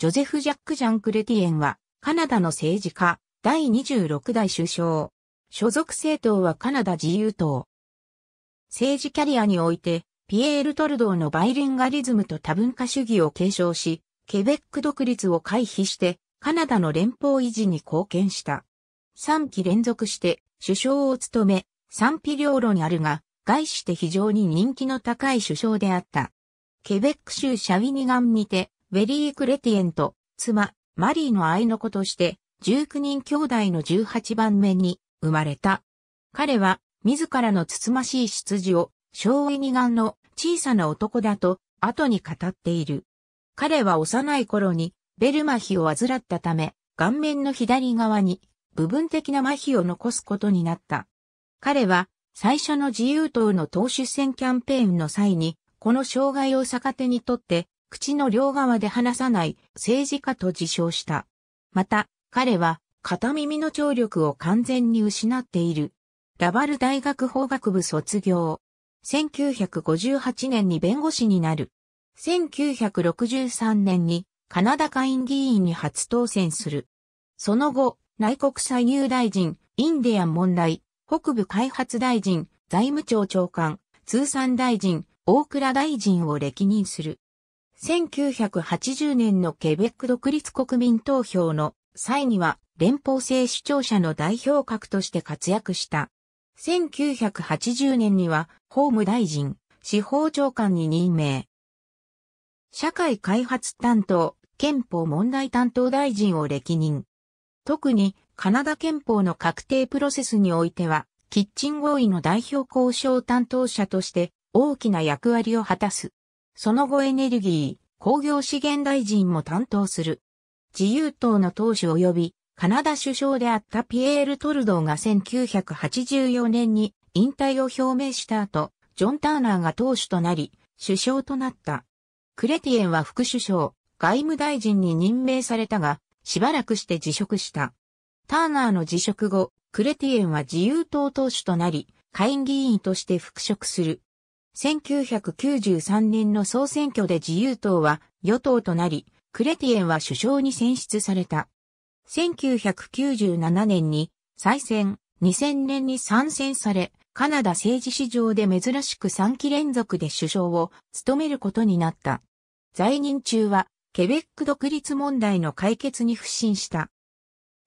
ジョゼフ・ジャック・ジャン・クレティエンは、カナダの政治家、第26代首相。所属政党はカナダ自由党。政治キャリアにおいて、ピエール・トルドーのバイリンガリズムと多文化主義を継承し、ケベック独立を回避して、カナダの連邦維持に貢献した。3期連続して首相を務め、賛否両論あるが、外して非常に人気の高い首相であった。ケベック州シャウィニガンにて、ェリー・クレティエンと妻、マリーの愛の子として、19人兄弟の18番目に生まれた。彼は、自らのつつましい出自を、小児二眼の小さな男だと、後に語っている。彼は幼い頃に、ベルマヒを患ったため、顔面の左側に、部分的な麻痺を残すことになった。彼は、最初の自由党の党首選キャンペーンの際に、この障害を逆手にとって、口の両側で話さない政治家と自称した。また、彼は片耳の聴力を完全に失っている。ラバル大学法学部卒業。1958年に弁護士になる。1963年にカナダ下院議員に初当選する。その後、内国歳入大臣、インディアン問題、北部開発大臣、財務庁長官、通産大臣、大倉大臣を歴任する。1980年のケベック独立国民投票の際には連邦制主張者の代表格として活躍した。1980年には法務大臣、司法長官に任命。社会開発担当、憲法問題担当大臣を歴任。特にカナダ憲法の確定プロセスにおいては、キッチン合意の代表交渉担当者として大きな役割を果たす。その後エネルギー、工業資源大臣も担当する。自由党の党首及びカナダ首相であったピエール・トルドーが1984年に引退を表明した後、ジョン・ターナーが党首となり、首相となった。クレティエンは副首相、外務大臣に任命されたが、しばらくして辞職した。ターナーの辞職後、クレティエンは自由党党首となり、下院議員として復職する。1993年の総選挙で自由党は与党となり、クレティエンは首相に選出された。1997年に再選、2000年に参戦され、カナダ政治史上で珍しく3期連続で首相を務めることになった。在任中は、ケベック独立問題の解決に不信した。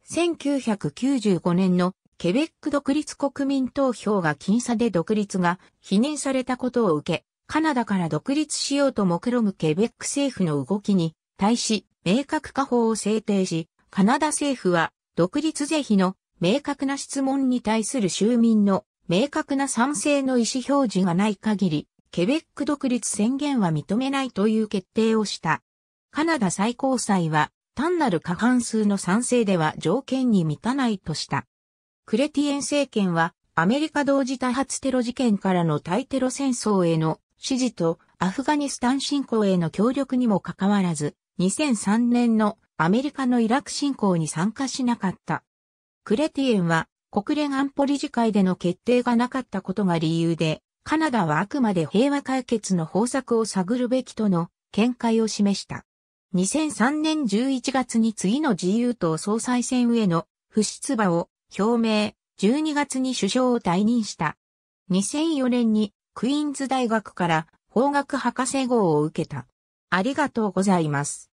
1995年のケベック独立国民投票が僅差で独立が否認されたことを受け、カナダから独立しようと目論むケベック政府の動きに対し明確化法を制定し、カナダ政府は独立是非の明確な質問に対する州民の明確な賛成の意思表示がない限り、ケベック独立宣言は認めないという決定をした。カナダ最高裁は単なる過半数の賛成では条件に満たないとした。クレティエン政権はアメリカ同時多発テロ事件からの対テロ戦争への支持とアフガニスタン侵攻への協力にもかかわらず2003年のアメリカのイラク侵攻に参加しなかった。クレティエンは国連安保理事会での決定がなかったことが理由でカナダはあくまで平和解決の方策を探るべきとの見解を示した。2003年11月に次の自由党総裁選への不出馬を表明、12月に首相を退任した。2004年にクイーンズ大学から法学博士号を受けた。ありがとうございます。